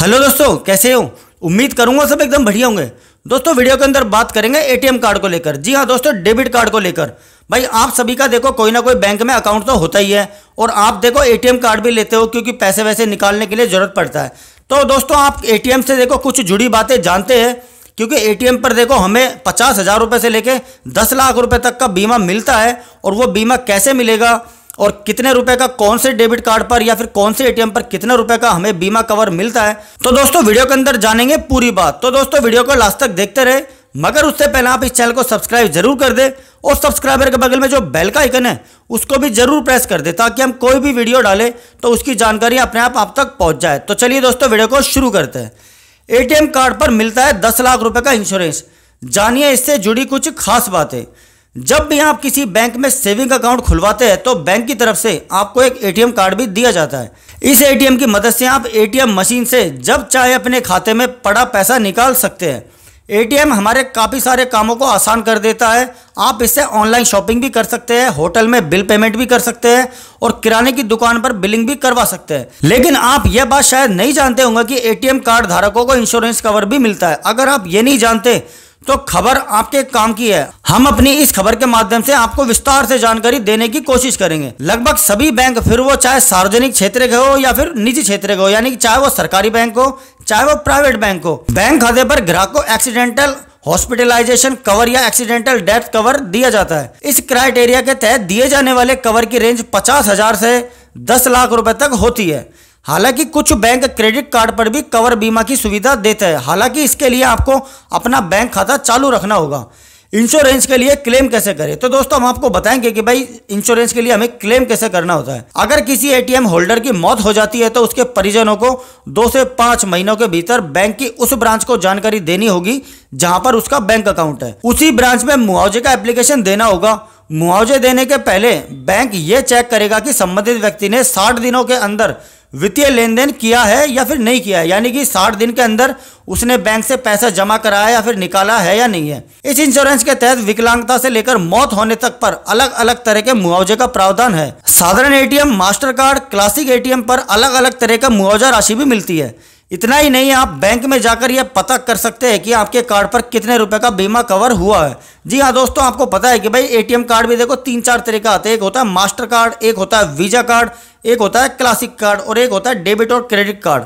hello दोस्तों कैसे हो उम्मीद करूंगा सब एकदम बढ़िया होंगे दोस्तों वीडियो के अंदर बात करेंगे एटीएम कार्ड को लेकर जी हाँ दोस्तों डेबिट कार्ड को लेकर भाई आप सभी का देखो कोई ना कोई बैंक में अकाउंट तो होता ही है और आप देखो एटीएम कार्ड भी लेते हो क्योंकि पैसे वैसे निकालने के लिए ज़रूरत पड़ता है तो दोस्तों आप ए से देखो कुछ जुड़ी बातें जानते हैं क्योंकि ए पर देखो हमें पचास हज़ार रुपये से लेकर दस लाख रुपये तक का बीमा मिलता है और वो बीमा कैसे मिलेगा और कितने रुपए का कौन से डेबिट कार्ड पर या फिर कौन से एटीएम पर कितने रुपए का हमें बीमा कवर मिलता है तो दोस्तों वीडियो के अंदर जानेंगे पूरी बात तो दोस्तों वीडियो को लास्ट तक देखते रहे मगर उससे पहले आप इस चैनल को सब्सक्राइब जरूर कर दे और सब्सक्राइबर के बगल में जो बेल का आइकन है उसको भी जरूर प्रेस कर दे ताकि हम कोई भी वीडियो डाले तो उसकी जानकारी अपने आप आप तक पहुंच जाए तो चलिए दोस्तों वीडियो को शुरू करते हैं एटीएम कार्ड पर मिलता है दस लाख रुपए का इंश्योरेंस जानिए इससे जुड़ी कुछ खास बातें जब भी आप किसी बैंक में सेविंग अकाउंट खुलवाते हैं तो बैंक की तरफ से आपको एक एटीएम कार्ड भी दिया जाता है इस एटीएम की मदद से आप एटीएम मशीन से जब चाहे अपने खाते में पड़ा पैसा निकाल सकते हैं एटीएम हमारे काफ़ी सारे कामों को आसान कर देता है आप इससे ऑनलाइन शॉपिंग भी कर सकते हैं होटल में बिल पेमेंट भी कर सकते हैं और किराने की दुकान पर बिलिंग भी करवा सकते हैं लेकिन आप यह बात शायद नहीं जानते होंगे कि एटीएम कार्ड धारकों को इंश्योरेंस कवर भी मिलता है अगर आप ये नहीं जानते तो खबर आपके काम की है हम अपनी इस खबर के माध्यम से आपको विस्तार से जानकारी देने की कोशिश करेंगे लगभग सभी बैंक फिर वो चाहे सार्वजनिक क्षेत्र के हो या फिर निजी क्षेत्र के हो यानी चाहे वो सरकारी बैंक हो चाहे वो प्राइवेट बैंक हो बैंक खाते पर ग्राहक को एक्सीडेंटल हॉस्पिटलाइजेशन कवर या एक्सीडेंटल डेथ कवर दिया जाता है इस क्राइटेरिया के तहत दिए जाने वाले कवर की रेंज पचास हजार से दस लाख रुपए तक होती है हालांकि कुछ बैंक क्रेडिट कार्ड पर भी कवर बीमा की सुविधा देते हैं हालांकि इसके लिए आपको अपना बैंक खाता चालू रखना होगा इंश्योरेंस के लिए क्लेम कैसे करें तो दोस्तों हम आपको बताएंगे कि भाई इंश्योरेंस के लिए हमें क्लेम कैसे करना होता है अगर किसी एटीएम होल्डर की मौत हो जाती है तो उसके परिजनों को दो से पांच महीनों के भीतर बैंक की उस ब्रांच को जानकारी देनी होगी जहां पर उसका बैंक अकाउंट है उसी ब्रांच में मुआवजे का एप्लीकेशन देना होगा मुआवजे देने के पहले बैंक ये चेक करेगा कि संबंधित व्यक्ति ने साठ दिनों के अंदर वित्तीय लेन देन किया है या फिर नहीं किया है यानी कि साठ दिन के अंदर उसने बैंक से पैसा जमा कराया या फिर निकाला है या नहीं है इस इंश्योरेंस के तहत विकलांगता से लेकर मौत होने तक पर अलग अलग तरह के मुआवजे का प्रावधान है साधारण ATM master card classic ATM पर अलग अलग तरह का मुआवजा राशि भी मिलती है इतना ही नहीं आप बैंक में जाकर यह पता कर सकते हैं कि आपके कार्ड पर कितने रुपए का बीमा कवर हुआ है जी हाँ दोस्तों आपको पता है कि भाई एटीएम कार्ड भी देखो तीन चार तरह का आते हैं एक होता है मास्टर कार्ड एक होता है वीजा कार्ड एक होता है क्लासिक कार्ड और एक होता है डेबिट और क्रेडिट कार्ड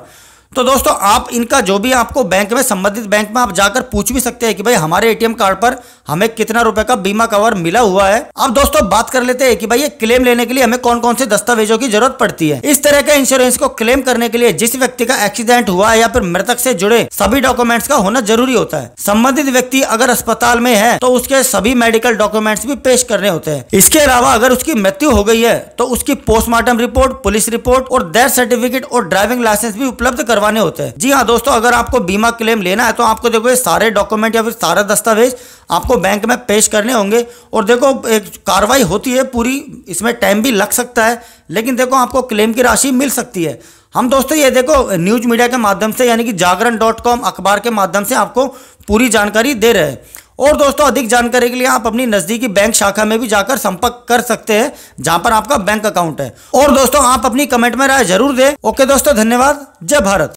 तो दोस्तों आप इनका जो भी आपको बैंक में संबंधित बैंक में आप जाकर पूछ भी सकते हैं कि भाई हमारे एटीएम कार्ड पर हमें कितना रुपए का बीमा कवर मिला हुआ है अब दोस्तों बात कर लेते हैं कि भाई ये क्लेम लेने के लिए हमें कौन कौन से दस्तावेजों की जरूरत पड़ती है इस तरह के इंश्योरेंस को क्लेम करने के लिए जिस व्यक्ति का एक्सीडेंट हुआ है या फिर मृतक से जुड़े सभी डॉक्यूमेंट्स का होना जरूरी होता है संबंधित व्यक्ति अगर अस्पताल में है तो उसके सभी मेडिकल डॉक्यूमेंट्स भी पेश करने होते हैं इसके अलावा अगर उसकी मृत्यु हो गई है तो उसकी पोस्टमार्टम रिपोर्ट पुलिस रिपोर्ट और डेथ सर्टिफिकेट और ड्राइविंग लाइसेंस भी उपलब्ध करवा करवाने होते हैं जी हाँ दोस्तों अगर आपको बीमा क्लेम लेना है तो आपको देखो ये सारे डॉक्यूमेंट या फिर सारा दस्तावेज आपको बैंक में पेश करने होंगे और देखो एक कार्रवाई होती है पूरी इसमें टाइम भी लग सकता है लेकिन देखो आपको क्लेम की राशि मिल सकती है हम दोस्तों ये देखो न्यूज मीडिया के माध्यम से यानी कि जागरण अखबार के माध्यम से आपको पूरी जानकारी दे रहे हैं और दोस्तों अधिक जानकारी के लिए आप अपनी नज़दीकी बैंक शाखा में भी जाकर संपर्क कर सकते हैं जहां पर आपका बैंक अकाउंट है और दोस्तों आप अपनी कमेंट में राय जरूर दें ओके दोस्तों धन्यवाद जय भारत